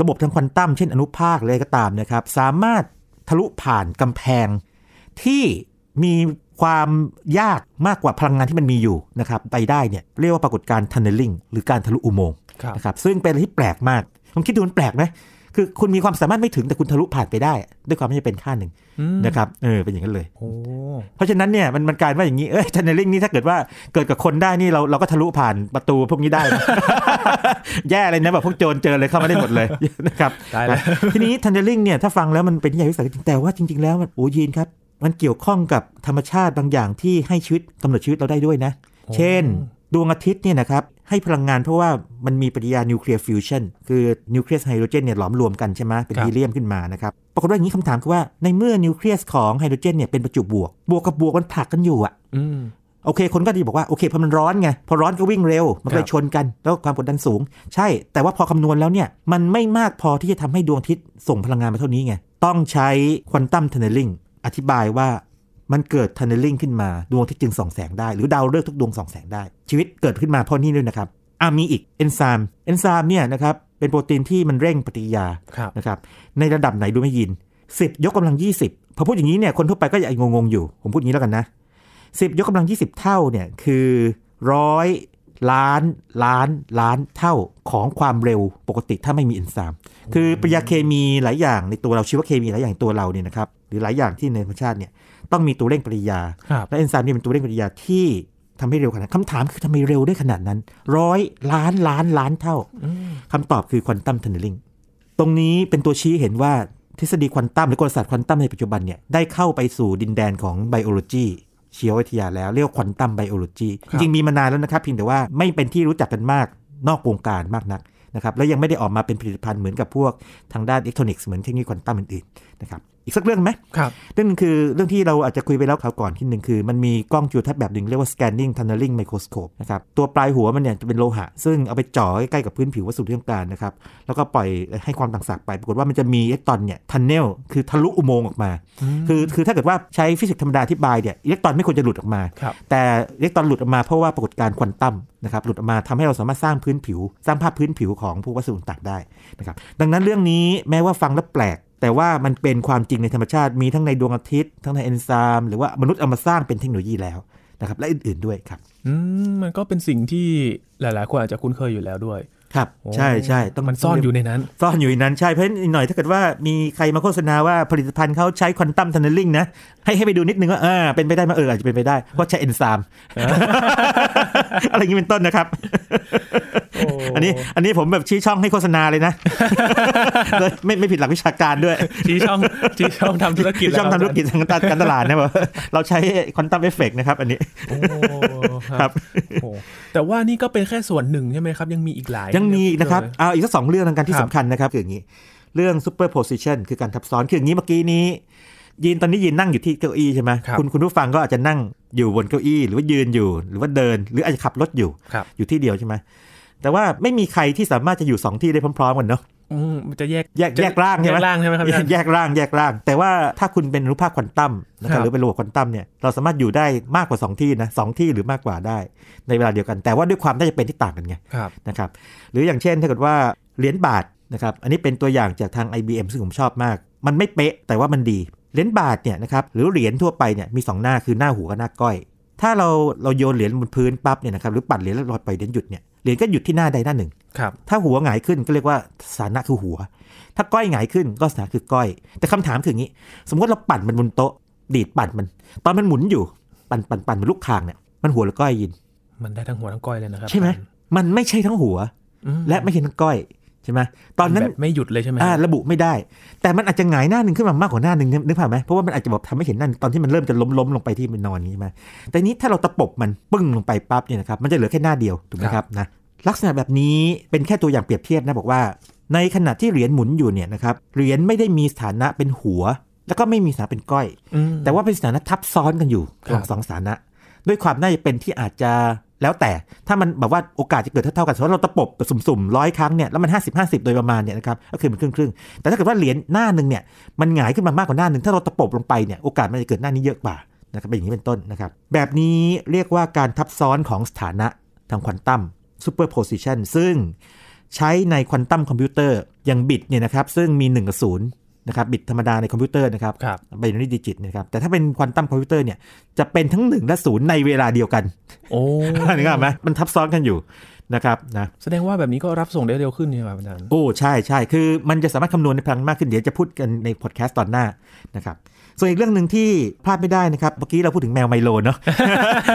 ระบบทางควอนตัมเช่นอนุภาคเลยก็ตามนะครับ สามารถทะลุผ่านกำแพงที่มีความยากมากกว่าพลังงานที่มันมีอยู่นะครับ ไปได้เนี่ย เรียกว่าปรากฏการณ์ทันเนลลิงหรือการทะลุอุโมงค์นะครับซึ่งเป็นอะไรที่แปลกมากลองคิดดูมันแปลกไหมคือคุณมีความสามารถไม่ถึงแต่คุณทะลุผ่านไปได้ด้วยความไม่เป็นค่าหนึ่งนะครับเออเป็นอย่างนั้นเลยเพราะฉะนั้นเนี่ยมันมันการว่าอย่างนี้เอ้ยทันเนลลิ่งนี่ถ้าเกิดว่าเกิดกับคนได้นี่เราเราก็ทะลุผ่านประตูพวกนี้ได้ แย่เลยนะแบบพวกโจรเจอเลยเข้ามาได้หมดเลยนะครับทีนี้ทันเนลลิ่งเนี่ยถ้าฟังแล้วมันเป็นใหญ่ยวิสัยจริงแต่ว่าจริงๆแล้วมันโอ้ยีนครับมันเกี่ยวข้องกับธรรมชาติ บางอย่างที่ให้ชีวิตกำหนดชีวิตเราได้ด้วยนะ เช่นดวงอาทิตย์เนี่ยนะครับให้พลังงานเพราะว่ามันมีปฏิกิริยานิวเคลียร์ฟิวชันคือนิวเคลียสไฮโดรเจนเนี่ยหลอมรวมกันใช่ไหมเป็นฮีเลียมขึ้นมานะครับ ปรากฏว่าอย่างนี้คำถามคือว่าในเมื่อนิวเคลียสของไฮโดรเจนเนี่ยเป็นประจุบวก บวกกับบวกมันผลักกันอยู่อ่ะโอเค คนก็จะบอกว่าโอเคพอมันร้อนไงพอร้อนก็วิ่งเร็ว มันไปชนกัน แล้วความกดดันสูง ใช่แต่ว่าพอคำนวณแล้วเนี่ยมันไม่มากพอที่จะทำให้ดวงอาทิตย์ส่งพลังงานมาเท่านี้ไงต้องใช้ควอนตัมเทนเนลลิงอธิบายว่ามันเกิดทันเนลลิ่งขึ้นมาดวงที่จึงส่องแสงได้ หรือดาวฤกษ์ทุกดวงส่องแสงได้ ชีวิตเกิดขึ้นมาเพราะนี่ด้วยนะครับอ่ามีอีกเอนไซม์เอนไซม์เนี่ยนะครับเป็นโปรตีนที่มันเร่งปฏิกิริยานะครับในระดับไหนดูไม่ยิน 10 ยกกำลัง 20 พอพูดอย่างนี้เนี่ยคนทั่วไปก็จะงงงอยู่ ผมพูดอย่างนี้แล้วกันนะ 10 ยกกำลัง 20 เท่าเนี่ยคือร้อยล้าน ล้าน ล้านเท่าของความเร็วปกติถ้าไม่มีเอนไซม์คือปริยาเคมีหลายอย่างในตัวเราชีวเคมีหลายอย่างตัวเราเนี่ยนะครับรือหลายอย่างที่ในธรรมชาติเนี่ยต้องมีตัวเร่งปฏิกิริยา และเอนไซม์นี่เป็นตัวเร่งปฏิกิริยาที่ทำให้เร็วขนาดคำถามคือทำไมเร็วได้ขนาดนั้น ร้อยล้านล้านล้านเท่าคำตอบคือควอนตัมเทนเนลลิงตรงนี้เป็นตัวชี้เห็นว่าทฤษฎีควอนตัมหรือกลศาสตร์ควอนตัมในปัจจุบันเนี่ยได้เข้าไปสู่ดินแดนของไบโอโลจีชีววิทยาแล้วเรียกควอนตัมไบโอโลจี จริงมีมานานแล้วนะครับเพียงแต่ว่าไม่เป็นที่รู้จักกันมากนอกวงการมากนักนะครับ แล้วยังไม่ได้ออกมาเป็นผลิตภัณฑ์เหมือนกับพวก ทางด้านอิเล็กทรอนิกส์เหมือนเทคโนโลยีควอนตัมอื่นๆนะครับอีกสักเรื่องไหมครับเรื่องนึงคือเรื่องที่เราอาจจะคุยไปแล้วคราวก่อนที่หนึ่งคือ มันมีกล้องจุลทรรศน์แบบหนึ่งเรียกว่า scanning tunneling microscope นะครับ ตัวปลายหัวมันเนี่ยจะเป็นโลหะ ซึ่งเอาไปจ่อใกล้ๆกับพื้นผิววัสดุที่ต้องการนะครับ แล้วก็ปล่อยให้ความต่างศักย์ไปปรากฏว่ามันจะมีอิเล็กตรอนเนี่ย tunnel คือทะลุอุโมงค์ออกมา คือคือถ้าเกิดว่าใช้ฟิสิกส์ธรรมดาที่บายเนี่ยอิเล็กตรอนไม่ควรจะหลุดออกมา แต่อิเล็กตรอนหลุดออกมาเพราะว่าปรากฏการควอนตัมนะครับหลุดออกมาทำให้เราสามารถสร้างพื้นผิว สร้างภาพพื้นผิวของผู้วัสดุต่างได้นะครับดังนั้นเรื่องนี้แม้ว่าฟังแล้วแปลกแต่ว่ามันเป็นความจริงในธรรมชาติมีทั้งในดวงอาทิตย์ ทั้งในเอนไซม์หรือว่ามนุษย์เอามาสร้างเป็นเทคโนโลยีแล้วนะครับและอื่นๆด้วยครับอืมมันก็เป็นสิ่งที่หลายๆคนอาจจะคุ้นเคยอยู่แล้วด้วยครับใช่ใช่ต้องมันซ่อนอยู่ในนั้นซ่อนอยู่ในนั้น ใช่ เพราะนหน่อยถ้าเกิดว่ามีใครมาโฆษณา ว่าผลิตภัณฑ์เขาใช้ควอนตัมทันเนลลิงนะให้ให้ไปดูนิดนึงว่าเออเป็นไปได้มาเอออาจจะเป็นไปได้ เพราะใช้เอนไซม์อะไรอย่างนี้เป็นต้นนะครับ อันนี้อันนี้ผมแบบชี้ช่องให้โฆษณาเลยนะ ไม่ไม่ผิดหลักวิชาการด้วยชี้ช่องชี้ช่องทำธุรกิจช่องทำธุรกิจทางการตลาดนะแบบเราใช้ควอนตัมเอฟเฟกนะครับอันนี้ครับแต่ว่านี่ก็เป็นแค่ส่วนหนึ่งใช่ไหมครับ ยังมีอีกหลายังมีนะครับ เอาอีกสักสองเรื่องทางการที่สำคัญนะครับคืออย่างนี้เรื่องซูเปอร์โพสิชันคือการทับซ้อนคืออย่างนี้เมื่อกี้นี้ยีนตอนนี้ยีนนั่งอยู่ที่เก้าอี้ใช่ไหมคุณคุณผู้ฟังก็อาจจะนั่งอยู่บนเก้าอี้หรือว่ายืนอยู่หรือว่าเดิน หรืออาจจะขับรถอยู่อยู่ที่เดียวใช่ไหมแต่ว่าไม่มีใครที่สามารถจะอยู่ 2 ที่ได้พร้อมๆกันเนาะมันจะแยกแยกแยกร่างใช่ไหมแยกร่างใช่ไหมครับแยกร่างแยกร่าง แต่ว่าถ้าคุณเป็นรูปภาพควอนตัมนะครับหรือเป็นระบบควอนตัมเนี่ยเราสามารถอยู่ได้มากกว่า 2 ที่นะสที่หรือมากกว่าได้ ในเวลาเดียวกันแต่ว่าด้วยความน่าจะเป็นที่ต่างกันไงนะครับหรืออย่างเช่นถ้าเกิดว่าเหรียญบาทนะครับอันนี้เป็นตัวอย่างจากทาง IBM ซึ่งผมชอบมาก มันไม่เป๊ะแต่ว่ามันดีเหรียญบาทเนี่ยนะครับหรือเหรียญทั่วไปเนี่ยมี 2 หน้าคือหน้าหัวกับหน้าก้อย ถ้าเราเราโยนเหรียญบนพื้นปั๊บเนี่ยนะครับหรือปัดเหรียญแล้วลอยไปเหรียญหยุดเนี่ยเหรียญก็หยุดที่หน้าใดหน้าหนึ่ง ครับ ถ้าหัวหงายขึ้นก็เรียกว่าสานะคือหัว ถ้าก้อยหงายขึ้นก็สานะคือก้อย แต่คำถามคืออย่างนี้ สมมติเราปั่นมันบนโต๊ะ ดีดปั่นมัน ตอนมันหมุนอยู่ ปั่นปั่นปั่นมันลูกคางเนี่ย มันหัวหรือก้อยยิน มันได้ทั้งหัวทั้งก้อยเลยนะครับ ใช่ไหม มันไม่ใช่ทั้งหัว และไม่ใช่ทั้งก้อยใช่ไหมตอนนั้นไม่หยุดเลยใช่ไหมอ่าระบุไม่ได้ แต่มันอาจจะหงายหน้าหนึ่งขึ้นมามากกว่าหน้าหนึ่งนึกภาพไหมเพราะว่ามันอาจจะแบบทำให้เห็นหน้าตอนที่มันเริ่มจะล้มล้มลงไปที่มันนอนนี้ใช่ไหมแต่นี้ถ้าเราตะปบมันปึ้งลงไปปั๊บเนี่ยนะครับ มันจะเหลือแค่หน้าเดียวถูกไหมครับนะลักษณะแบบนี้เป็นแค่ตัวอย่างเปรียบเทียบนะบอกว่า ในขณะที่เหรียญหมุนอยู่เนี่ยนะครับเหรียญไม่ได้มีสถานะเป็นหัวแล้วก็ไม่มีสถานะเป็นก้อยแต่ว่าเป็นสถานะทับซ้อนกันอยู่สองสถานะ ด้วยความน่าจะเป็นที่อาจจะแล้วแต่ถ้ามันแบบว่าโอกาสจะเกิดเท่าากันสมมติเราตะปบสุ่มๆร้อยครั้งเนี่ยแล้วมัน50 50 โดยประมาณเนี่ยนะครับก็คือมันครึ่งครึ่งแต่ถ้าเกิดว่าเหรียญหน้าหนึ่งเนี่ยมันหงายขึ้นมามากกว่าหน้าหนึ่งถ้าเราตะปบลงไปเนี่ยโอกาสมันจะเกิดหน้านี้เยอะกว่านะครับเป็นอย่างนี้เป็นต้นนะครับแบบนี้เรียกว่าการทับซ้อนของสถานะทางควอนตัมซูเปอร์โพซิชันซึ่งใช้ในควอนตัมคอมพิวเตอร์อย่างบิตเนี่ยนะครับซึ่งมี1กับ 0นะครับบิตธรรมดาในคอมพิวเตอร์นะครับไบนารีดิจิตนะครับแต่ถ้าเป็นควอนตัมคอมพิวเตอร์เนี่ยจะเป็นทั้ง1และ0ในเวลาเดียวกัน โอ้นี่ก็ไหมมันทับซ้อนกันอยู่นะครับนะแสดงว่าแบบนี้ก็รับส่งได้เร็วขึ้นใช่ไหมอาจารย์โอ้ใช่ใช่คือมันจะสามารถคำนวณในพลังมากขึ้นเดี๋ยวจะพูดกันในพอดแคสต์ตอนหน้านะครับส่วนอีกเรื่องหนึ่งที่พลาดไม่ได้นะครับเมื่อกี้เราพูดถึงแมวไมโลเนาะ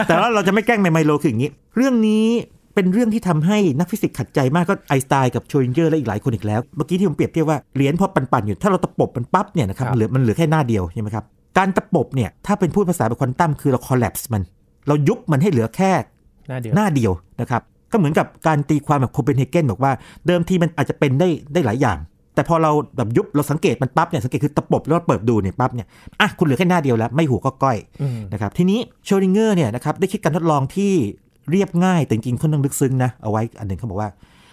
แต่ว่าเราจะไม่แกล้งแมวไมโลคืออย่างนี้เรื่องนี้เป็นเรื่องที่ทำให้นักฟิสิกส์ขัดใจมากก็ไอสไตน์กับโชริงเจอร์และอีกหลายคนอีกแล้ว เมื่อกี้ที่ผมเปรียบเทียบว่าเหรียญพอปั่นๆอยู่ถ้าเราตะปบมันปั๊บเนี่ยนะครับมันเหลือมันเหลือแค่หน้าเดียวใช่ไหมครับ การตะปบเนี่ยถ้าเป็นพูดภาษาแบบควอนตัมคือเราคอลลปส์มัน เรายุบมันให้เหลือแค่หน้าเดียวหน้าเดียวนะครับ ก็เหมือนกับการตีความแบบโคเปนเฮเกนบอกว่าเดิมทีมันอาจจะเป็นได้ได้หลายอย่างแต่พอเราแบบยุบเราสังเกตมันปั๊บเนี่ยสังเกตคือตะปบแล้วเปิดดูเนี่ยปั๊บเนี่ยอ่ะคุณเหลือแค่หน้าเดียวแล้ว ไม่หัวก็ก้อยนะครับทีนี้โชริงเกอร์เนี่ยนะครับได้คิดการทดลองที่เรียบง่ายแต่จริงๆค่อนข้างลึกซึ้งนะ เอาไว้อันหนึ่งเขาบอกว่า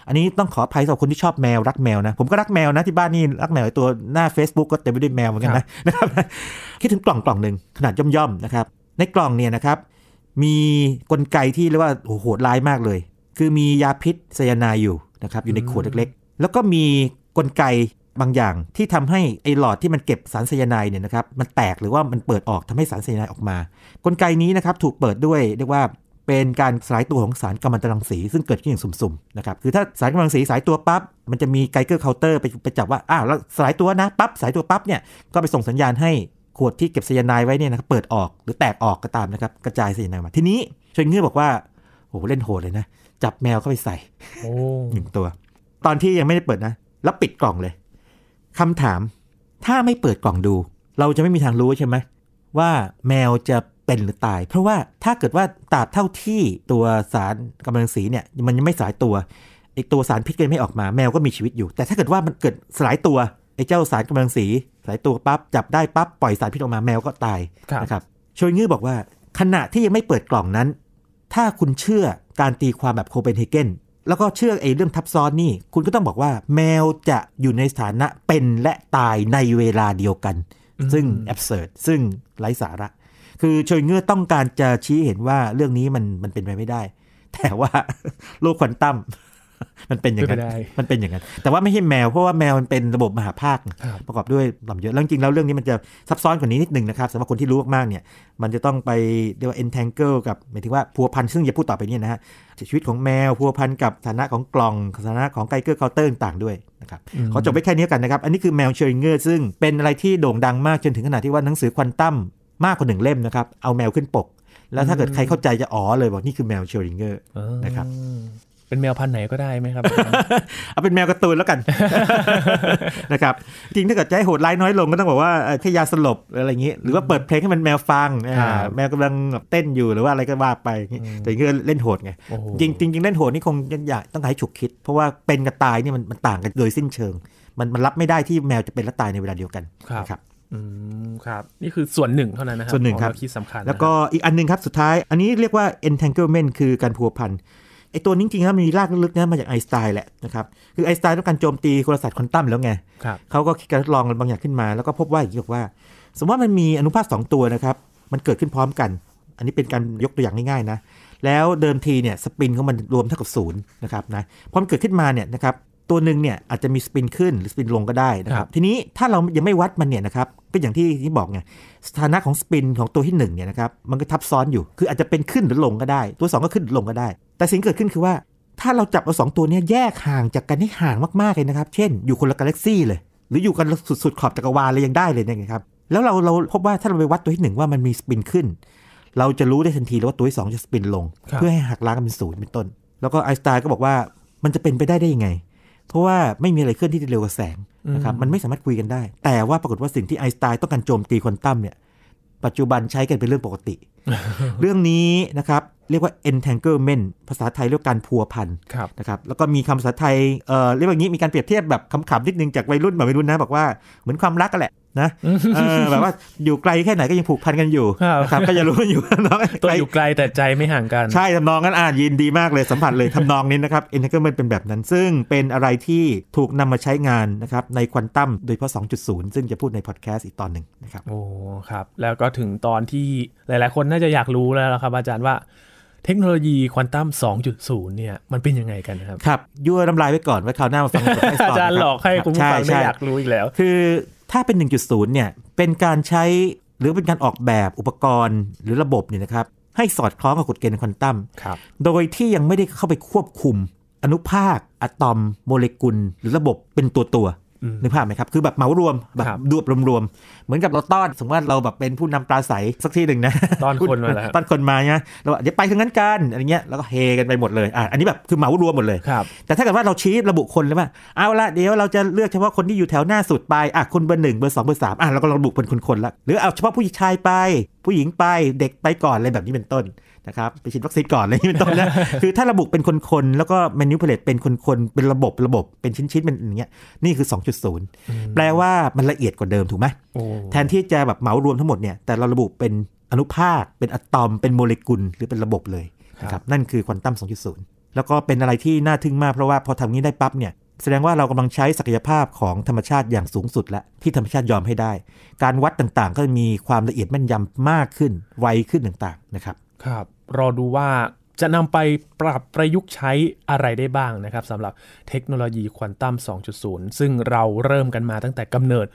อันนี้ต้องขออภัยสำหรับคนที่ชอบแมว รักแมวนะ ผมก็รักแมวนะ ที่บ้านนี่รักแมวตัวหน้า Facebook ก็เต็มไปด้วยแมวเหมือนกันนะนะครับคิดถึงกล่องกล่องหนึ่งขนาดย่อมๆนะครับ ในกล่องเนี่ยนะครับมีกลไกที่เรียกว่าโหดร้ายมากเลย คือมียาพิษไซยาไนอยู่นะครับอยู่ในขวดเล็กๆ แล้วก็มีกลไกบางอย่างที่ทำให้ไอหลอดที่มันเก็บสารไซยาไนเนี่ยนะครับมันแตกหรือว่ามันเปิดออกทำให้สารไซยาไนออกมา กลไกนี้นะครับ ถูกเปิดด้วยเรียกว่าเป็นการสลายตัวของสารกัมมันตรังสีซึ่งเกิดขึ้นอย่างสุ่มๆนะครับคือถ้าสารกัมมันตรังสีสลายตัวปั๊บมันจะมีไกเกอร์เคาน์เตอร์ไปไปจับว่าอ้าวแล้วสลายตัวนะปั๊บสลายตัวปั๊บเนี่ยก็ไปส่งสัญญาณให้ขวดที่เก็บไซยาไนด์ไว้เนี่ยนะเปิดออกหรือแตกออกก็ตามนะครับกระจายไซยาไนด์มาทีนี้เชงเงื่อบอกว่าโอ้เล่นโหดเลยนะจับแมวเข้าไปใส่หนึ่งตัว ตอนที่ยังไม่ได้เปิดนะ แล้วปิดกล่องเลย คำถามถ้าไม่เปิดกล่องดู เราจะไม่มีทางรู้ใช่ไหมว่าแมวจะเป็นหรือตาย เพราะว่าถ้าเกิดว่าตราบเท่าที่ตัวสารกำลังสีเนี่ยมันยังไม่สายตัวไอตัวสารพิษก็ยังไม่ออกมาแมวก็มีชีวิตอยู่แต่ถ้าเกิดว่ามันเกิดสลายตัวไอเจ้าสารกำลังสีสายตัวปั๊บจับได้ปั๊บปล่อยสารพิษออกมาแมวก็ตายนะครับชวยงื้อบอกว่า ขณะที่ยังไม่เปิดกล่องนั้น ถ้าคุณเชื่อการตีความแบบโคเปนเฮเกนแล้วก็เชื่อไอ้เรื่องทับซ้อนนี่ คุณก็ต้องบอกว่าแมวจะอยู่ในสถานะเป็นและตายในเวลาเดียวกัน ซึ่งแอบเสิร์ดซึ่งไร้สาระคือโชยเงือต้องการจะชี้เห็นว่าเรื่องนี้มันมันเป็นไปไม่ได้ แต่ว่าโลกควอนตัมมันเป็นอย่างนั้นมันเป็นอย่างนั้น แต่ว่าไม่ใช่แมวเพราะว่าแมวมันเป็นระบบมหาภาค ประกอบด้วยลำเยอะแล้วจริงแล้วเรื่องนี้มันจะซับซ้อนกว่านี้นิดหนึ่งนะครับสำหรับคนที่รู้มากๆเนี่ยมันจะต้องไปเรียกว่า entangle กับหมายถึงว่าพัวพันซึ่งจะพูดต่อไปนี่นะฮะชีวิตของแมวพัวพันกับฐานะของกล่องฐานะของไกเกอร์เคาน์เตอร์ต่างด้วยนะครับขอจบไว้แค่นี้กันนะครับอันนี้คือแมวเชริงเกอร์ซึ่งเป็นอะไรที่โด่งดังมากจนถึงขนาดที่ว่าหนังสือควอนตัมมากกว่าหนึ่งเล่มนะครับ เอาแมวขึ้นปก แล้วถ้าเกิดใครเข้าใจจะอ๋อเลยบอกนี่คือแมวเชอริงเกอร์นะครับเป็นแมวพันไหนก็ได้ไหมครับ เอาเป็นแมวการะตูนแล้วกันนะครับจริงถ้าเกิดจะให้โหดร้ายน้อยลงก็ต้องบอกว่าแค่ยาสลบอะไรอย่างนี้ หรือว่าเปิดเพลงให้มันแมวฟังแมวกำลังเต้นอยู่หรือว่าอะไรก็ว่าไปแต่่งเล่นโหดไง จริงจริงเล่นโหดนี่คงยอยากต้องให้ฉุกคิด เพราะว่าเป็นกับตายนี่มันต่างกันโดยสิ้นเชิง มันรับไม่ได้ที่แมวจะเป็นและตายในเวลาเดียวกันครับอครับ นี่คือส่วนหนึ่งเท่านั้นนะครับส่วนหนึ่งครับที่สำคัญแล้วก็อีกอันหนึ่งครับสุดท้าย อันนี้เรียกว่า entanglement คือการพัวพันไอตัวนี้จริงๆครับมีรากลึกๆนะมาจากไอสไตน์แหละนะครับ คือไอสไตน์ต้องการโจมตีกลศาสตร์คอนตัมแล้วไงเขาก็คิดการทดลองบางอย่างขึ้นมาแล้วก็พบว่าอย่างที่บอกว่า สมมติว่ามันมีอนุภาค2ตัวนะครับมันเกิดขึ้นพร้อมกัน อันนี้เป็นการยกตัวอย่างง่ายๆนะแล้วเดิมทีเนี่ยสปินของมันรวมเท่ากับศูนย์นะครับนะพอมันเกิดขึ้นมาเนี่ยนะครับตัวหนึ่งเนี่ยอาจจะมีสปินขึ้นหรือสปินลงก็ได้นะครับ ทีนี้ถ้าเรายังไม่วัดมันเนี่ยนะครับก็อย่างที่ที่บอกไงสถานะของสปินของตัวที่1เนี่ยนะครับมันก็ทับซ้อนอยู่คืออาจจะเป็นขึ้นหรือลงก็ได้ ตัว 2 ก็ขึ้นหรือลงก็ได้ แต่สิ่งเกิดขึ้นคือว่าถ้าเราจับเอาสองตัวนี้แยกห่าง จากกันให้ห่างมากๆเลยนะครับ เช่นอยู่คนละกาแล็กซี่เลย หรืออยู่กันสุดๆขอบจักรวาลเลยยังได้เลยนะครับแล้วเราเราพบว่าถ้าเราไปวัดตัวที่1ว่ามันมีสปินขึ้นเราจะรู้ได้ทันทีเลยว่าตัวที่2จะสปินลงเพื่อให้หักล้างกันเป็นศูนย์เป็นต้น แล้วก็ไอสไตน์ก็บอกว่ามันจะเป็นไปได้ได้ยังไงเพราะว่าไม่มีอะไรเคลื่อนที่เร็วกว่าแสงนะครับมันไม่สามารถคุยกันได้ แต่ว่าปรากฏว่าสิ่งที่ไอน์สไตน์ต้องการโจมตีควอนตัมเนี่ยปัจจุบันใช้กันเป็นเรื่องปกติ เรื่องนี้นะครับ เรียกว่า entanglement ภาษาไทยเรียกการพัวพันนะครับแล้วก็มีคำภาษาไทยเเรียกว่างี้มีการเปรียบเทียบแบบขำๆนิดนึงจากวัยรุ่นแบบวัยรุ่นนะบอกว่าเหมือนความรักกันแหละนะแบบว่าอยู่ไกลแค่ไหนก็ยังผูกพันกันอยู่ครับก็จะรู้อยู่น้องตัวอยู่ไกลแต่ใจไม่ห่างกันใช่ทำนองนั้นอ่าน ยินดีมากเลยสัมผัสเลยทำนองนี้นะครับอ n นเทอร์เ e n t เป็นแบบนั้นซึ่งเป็นอะไรที่ถูกนำมาใช้งานนะครับในควอนตัมโดยเดศาะ 2.0 ซึ่งจะพูดในพอดแคสต์อีกตอนหนึ่งนะครับ โอ้ ครับ แล้วก็ถึงตอนที่หลาย ๆ คนน่าจะอยากรู้แล้วครับ อาจารย์ว่า เทคโนโลยีควอนตัม2.0เนี่ยมันเป็นยังไงกันครับครับยั่วน้ำลายไว้ก่อนไว้คราวหน้ามาฟังอาจารย์หลอกให้คุณผู้ฟังไม่อยากรู้อีกแล้ว คือถ้าเป็น 1.0 เนี่ย เป็นการใช้หรือเป็นการออกแบบอุปกรณ์หรือระบบเนี่ยนะครับ ให้สอดคล้องกับกฎเกณฑ์ควอนตัมโดยที่ยังไม่ได้เข้าไปควบคุม อนุภาค อะตอม โมเลกุลหรือระบบเป็นตัวตัวนึกภาพไหมครับ คือแบบเหมารวมแบบดูรวมรวม เหมือนกับเราต้อน สมมติว่าเราแบบเป็นผู้นำปลาใสสักที่หนึ่งนะ ต้อนคนมาต้อนคนมาเนี่ยเราเดี๋ยวไปทางนั้นกันอะไรเงี้ย แล้วก็เฮกันไปหมดเลย อ่ะอันนี้แบบคือเหมารวมหมดเลย แต่ถ้าเกิดว่าเราชี้ระบุคนเลยว่า เอาละเดี๋ยวเราจะเลือกเฉพาะคนที่อยู่แถวหน้าสุดไป อ่ะคนเบอร์หนึ่งเบอร์สองเบอร์สามอ่ะเราก็ระบุเป็นคนๆละหรือเอาเฉพาะผู้ชายไป ผู้หญิงไป เด็กไปก่อนอะไรแบบนี้เป็นต้นนะครับไปฉีดวัคซีนก่อนเลยเป็นต้นนะคือถ้าระบุเป็นคนๆแล้วก็แมนิวเพลตเป็นคนๆเป็นระบบระบบเป็นชิ้น ๆ เป็นอย่างเงี้ยนี่คือ 2.0 แปลว่ามันละเอียดกว่าเดิมถูกไหมแทนที่จะแบบเหมารวมทั้งหมดเนี่ยแต่เราระบุเป็นอนุภาคเป็นอะตอมเป็นโมเลกุลหรือเป็นระบบเลยนะครับนั่นคือควอนตัม2.0 แล้วก็เป็นอะไรที่น่าทึ่งมากเพราะว่าพอทำนี้ได้ปั๊บเนี่ยแสดงว่าเรากำลังใช้ศักยภาพของธรรมชาติอย่างสูงสุด และที่ธรรมชาติยอมให้ได้ การวัดต่างๆ ก็มีความละเอียดแม่นยำมากขึ้นไวขึ้นต่างๆนะครับครับรอดูว่าจะนำไปปรับประยุกต์ใช้อะไรได้บ้างนะครับสำหรับเทคโนโลยีควอนตัม2.0 ซึ่งเราเริ่มกันมาตั้งแต่กำเนิด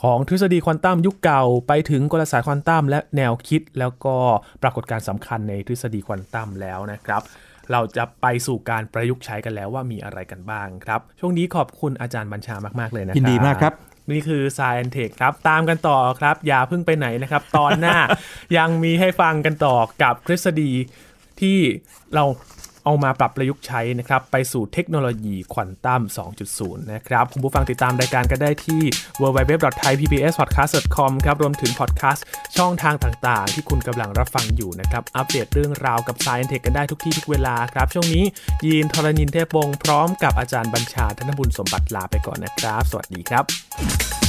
ของทฤษฎีควอนตัมยุคเก่าไปถึงกลศาสตร์ควอนตัมและแนวคิด แล้วก็ปรากฏการสำคัญในทฤษฎีควอนตัมแล้วนะครับ เราจะไปสู่การประยุกต์ใช้กันแล้วว่ามีอะไรกันบ้างครับช่วงนี้ขอบคุณอาจารย์บัญชามาก ๆ เลยนะครับยินดีมากครับนี่คือ Science Tech ครับ ตามกันต่อครับอย่าเพิ่งไปไหนนะครับ ตอนหน้ายังมีให้ฟังกันต่อกับทฤษฎีที่เราเอามาปรับประยุกต์ใช้นะครับ ไปสู่เทคโนโลยีควอนตัม2.0 นะครับ คุณผู้ฟังติดตามรายการก็ได้ที่ www.thaipbspodcast.com ครับรวมถึงพอดแคสต์ช่องทางต่างๆ ที่คุณกำลังรับฟังอยู่นะครับ อัปเดตเรื่องราวกับ Science t e c กันได้ทุกที่ทุกเวลาครับ ช่วงนี้ยีนทรณินเทพวงพร้อมกับอาจารย์บัญชาธนบุญสมบัติลาไปก่อนนะครับ สวัสดีครับ